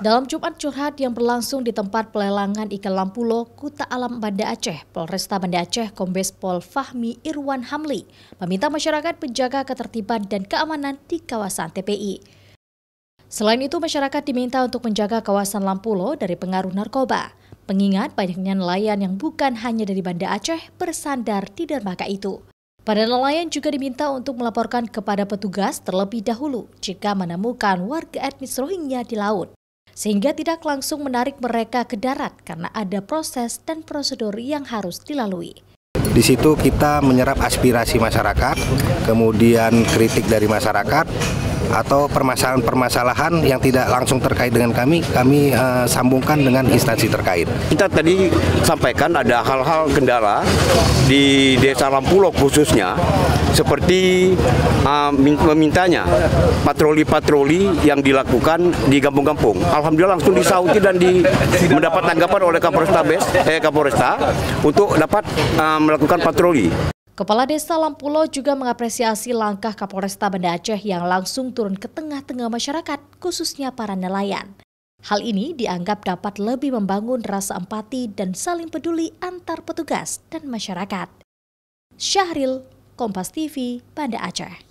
Dalam Jumat curhat yang berlangsung di tempat pelelangan ikan lampulo, Kuta Alam Banda Aceh, Polresta Banda Aceh, Kombes Pol Fahmi Irwan Hamli, meminta masyarakat menjaga ketertiban dan keamanan di kawasan TPI. Selain itu, masyarakat diminta untuk menjaga kawasan Lampulo dari pengaruh narkoba, Pengingat banyaknya nelayan yang bukan hanya dari Banda Aceh bersandar di dermaga itu. Para nelayan juga diminta untuk melaporkan kepada petugas terlebih dahulu jika menemukan warga etnis Rohingya di laut sehingga tidak langsung menarik mereka ke darat karena ada proses dan prosedur yang harus dilalui. Di situ kita menyerap aspirasi masyarakat, kemudian kritik dari masyarakat, atau permasalahan-permasalahan yang tidak langsung terkait dengan kami, kami uh, sambungkan dengan instansi terkait. Kita tadi sampaikan ada hal-hal kendala di desa Lampulo khususnya, seperti uh, memintanya patroli-patroli yang dilakukan di kampung-kampung. Alhamdulillah langsung disauti dan di, mendapat tanggapan oleh Bes, eh Kapolresta untuk dapat uh, melakukan patroli. Kepala Desa Lampulo juga mengapresiasi langkah Kapolresta Banda Aceh yang langsung turun ke tengah-tengah masyarakat, khususnya para nelayan. Hal ini dianggap dapat lebih membangun rasa empati dan saling peduli antar petugas dan masyarakat. Syahril, Kompas TV, Banda Aceh.